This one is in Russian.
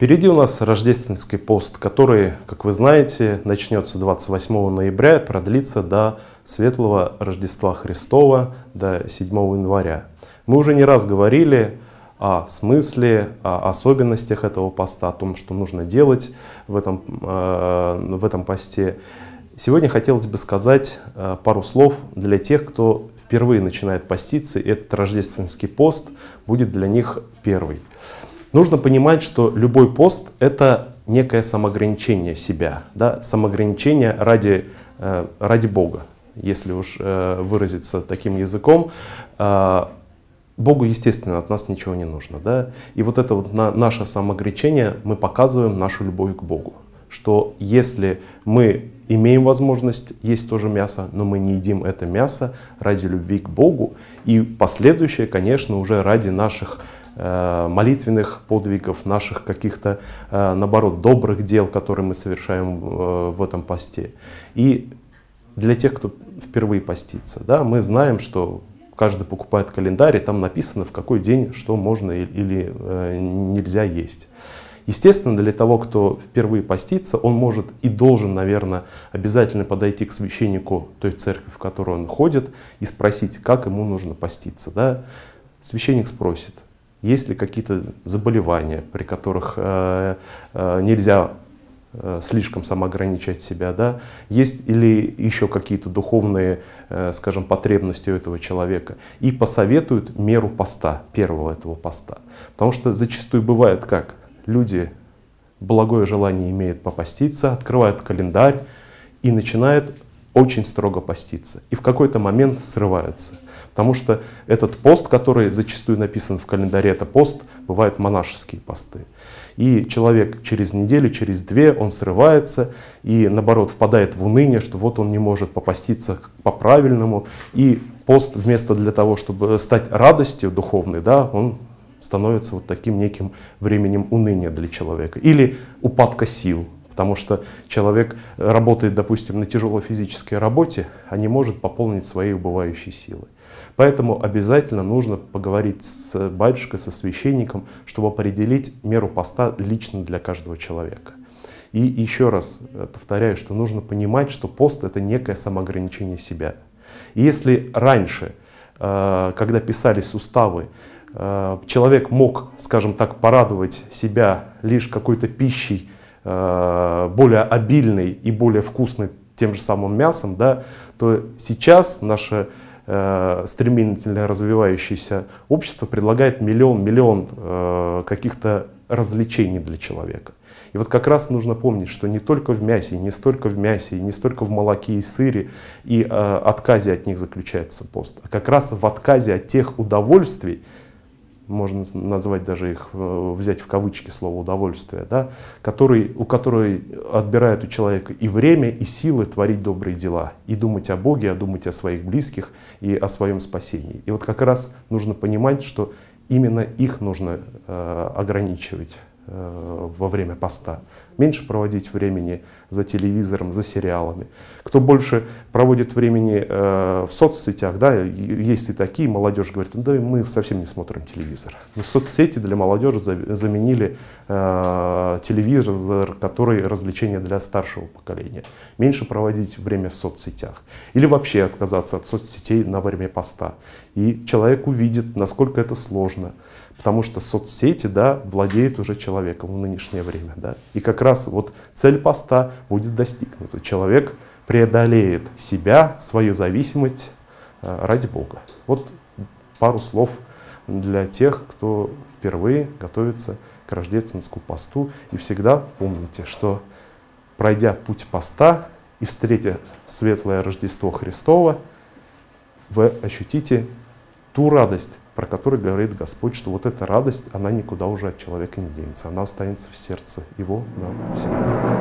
Впереди у нас рождественский пост, который, как вы знаете, начнется 28 ноября и продлится до светлого Рождества Христова, до 7 января. Мы уже не раз говорили о смысле, о особенностях этого поста, о том, что нужно делать в этом, э, в этом посте. Сегодня хотелось бы сказать э, пару слов для тех, кто впервые начинает поститься, и этот рождественский пост будет для них первый. Нужно понимать, что любой пост — это некое самоограничение себя, да, самоограничение ради, э, ради Бога, если уж э, выразиться таким языком. Э, Богу, естественно, от нас ничего не нужно. Да? И вот это вот на, наше самоогречение, мы показываем нашу любовь к Богу. Что если мы имеем возможность есть тоже мясо, но мы не едим это мясо ради любви к Богу, и последующее, конечно, уже ради наших Э, молитвенных подвигов, наших каких-то, э, наоборот, добрых дел, которые мы совершаем э, в этом посте. И для тех, кто впервые постится, да, мы знаем, что каждый покупает календарь, и там написано, в какой день что можно или нельзя есть. Естественно, для того, кто впервые постится, он может и должен, наверное, обязательно подойти к священнику той церкви, в которую он ходит, и спросить, как ему нужно поститься. Да? Священник спросит, есть ли какие-то заболевания, при которых э, э, нельзя э, слишком самоограничать себя, да, есть или еще какие-то духовные, э, скажем, потребности у этого человека, и посоветуют меру поста, первого этого поста. Потому что зачастую бывает как, люди благое желание имеют попаститься, открывают календарь и начинают очень строго поститься и в какой-то момент срываются. Потому что этот пост, который зачастую написан в календаре, это пост, бывают монашеские посты. И человек через неделю, через две, он срывается и, наоборот, впадает в уныние, что вот он не может попаститься по-правильному. И пост вместо для того, чтобы стать радостью духовной, да, он становится вот таким неким временем уныния для человека или упадка сил, Потому что человек работает, допустим, на тяжелой физической работе, а не может пополнить свои убывающие силы. Поэтому обязательно нужно поговорить с батюшкой, со священником, чтобы определить меру поста лично для каждого человека. И еще раз э, повторяю, что нужно понимать, что пост — это некое самоограничение себя. И если раньше, э, когда писались уставы, э, человек мог, скажем так, порадовать себя лишь какой-то пищей, Э, более обильный и более вкусный тем же самым мясом, да, то сейчас наше э, стремительно развивающееся общество предлагает миллион-миллион э, каких-то развлечений для человека. И вот как раз нужно помнить, что не только в мясе, не столько в мясе, не столько в молоке и сыре и э, отказе от них заключается пост, а как раз в отказе от тех удовольствий, можно назвать даже их, э, взять в кавычки слово удовольствие, да, который, у которой отбирает у человека и время, и силы творить добрые дела, и думать о Боге, а думать о своих близких и о своем спасении. И вот как раз нужно понимать, что именно их нужно э, ограничивать. Э, во время поста, меньше проводить времени за телевизором, за сериалами. Кто больше проводит времени э, в соцсетях, да, есть и такие, молодежь говорит, да мы совсем не смотрим телевизор. Но соцсети для молодежи заменили э, телевизор, который развлечение для старшего поколения. Меньше проводить время в соцсетях. Или вообще отказаться от соцсетей на время поста. И человек увидит, насколько это сложно Потому что соцсети да, владеют уже человеком в нынешнее время. Да? И как раз вот цель поста будет достигнута. Человек преодолеет себя, свою зависимость э, ради Бога. Вот пару слов для тех, кто впервые готовится к рождественскому посту. И всегда помните, что пройдя путь поста и встретя светлое Рождество Христово, вы ощутите ту радость, про которую говорит Господь, что вот эта радость, она никуда уже от человека не денется, она останется в сердце его навсегда.